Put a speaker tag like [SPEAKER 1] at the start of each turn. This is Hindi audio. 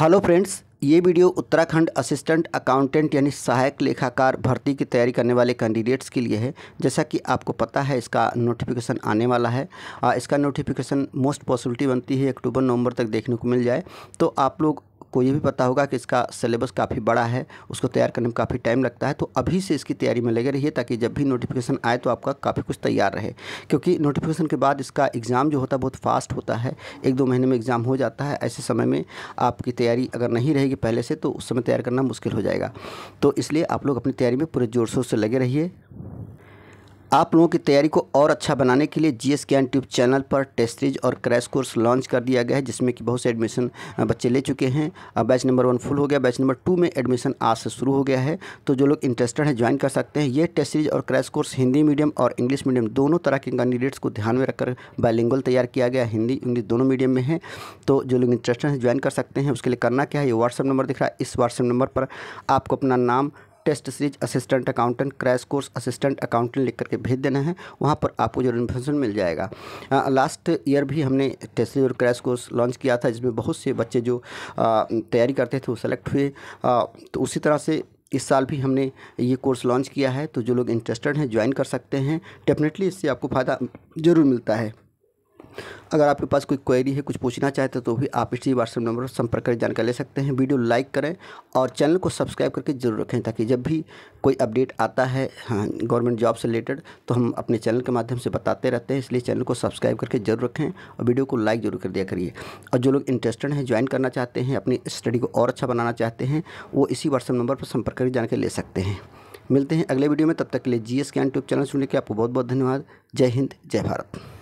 [SPEAKER 1] हेलो फ्रेंड्स ये वीडियो उत्तराखंड असिस्टेंट अकाउंटेंट यानी सहायक लेखाकार भर्ती की तैयारी करने वाले कैंडिडेट्स के लिए है जैसा कि आपको पता है इसका नोटिफिकेशन आने वाला है इसका नोटिफिकेशन मोस्ट पॉसिबिलिटी बनती है अक्टूबर नवंबर तक देखने को मिल जाए तो आप लोग आपको ये भी पता होगा कि इसका सिलेबस काफ़ी बड़ा है उसको तैयार करने में काफ़ी टाइम लगता है तो अभी से इसकी तैयारी में लगे रहिए ताकि जब भी नोटिफिकेशन आए तो आपका काफ़ी कुछ तैयार रहे क्योंकि नोटिफिकेशन के बाद इसका एग्ज़ाम जो होता है बहुत फास्ट होता है एक दो महीने में एग्ज़ाम हो जाता है ऐसे समय में आपकी तैयारी अगर नहीं रहेगी पहले से तो उस समय तैयार करना मुश्किल हो जाएगा तो इसलिए आप लोग अपनी तैयारी में पूरे ज़ोर शोर से लगे रहिए आप लोगों की तैयारी को और अच्छा बनाने के लिए G S Gyan tube channel पर टेस्ट सीरीज और क्रैश कोर्स लॉन्च कर दिया गया है जिसमें कि बहुत से एडमिशन बच्चे ले चुके हैं अब बैच नंबर वन फुल हो गया बैच नंबर टू में एडमिशन आज से शुरू हो गया है तो जो लोग इंटरेस्टेड हैं ज्वाइन कर सकते हैं ये टेस्ट सीरीज और क्रैश कोर्स हिंदी मीडियम और इंग्लिश मीडियम दोनों तरह के कैंडिडेट्स को ध्यान में रखकर बायलिंगल तैयार किया गया हिंदी इंग्लिश दोनों मीडियम में है तो जो लोग इंटरेस्टेड हैं ज्वाइन कर सकते हैं उसके लिए करना क्या है ये व्हाट्सअप नंबर दिख रहा है इस व्हाट्सअप नंबर पर आपको अपना नाम test series assistant accountant crash course assistant accountant लिख करके भेज देना है वहाँ पर आपको जो इन्फॉर्मेशन मिल जाएगा आ, लास्ट ईयर भी हमने टेस्ट सीरीज और क्रैश कोर्स लॉन्च किया था जिसमें बहुत से बच्चे जो तैयारी करते थे वो सेलेक्ट हुए तो उसी तरह से इस साल भी हमने ये कोर्स लॉन्च किया है तो जो लोग इंटरेस्टेड हैं ज्वाइन कर सकते हैं डेफिनेटली इससे आपको फ़ायदा ज़रूर मिलता है अगर आपके पास कोई क्वेरी है कुछ पूछना चाहते हैं तो भी आप इसी व्हाट्सएप नंबर पर संपर्क कर जानकारी ले सकते हैं वीडियो लाइक करें और चैनल को सब्सक्राइब करके जरूर रखें ताकि जब भी कोई अपडेट आता है हाँ, गवर्नमेंट जॉब से रिलेटेड तो हम अपने चैनल के माध्यम से बताते रहते हैं इसलिए चैनल को सब्सक्राइब करके जरूर रखें और वीडियो को लाइक जरूर कर दिया करिए और जो लोग इंटरेस्टेड हैं ज्वाइन करना चाहते हैं अपनी स्टडी को और अच्छा बनाना चाहते हैं वो इसी व्हाट्सएप नंबर पर संपर्क करके जानकारी ले सकते हैं मिलते हैं अगले वीडियो में तब तक के लिए जी एस के यूट्यूब चैनल सुनने के आपको बहुत बहुत धन्यवाद जय हिंद जय भारत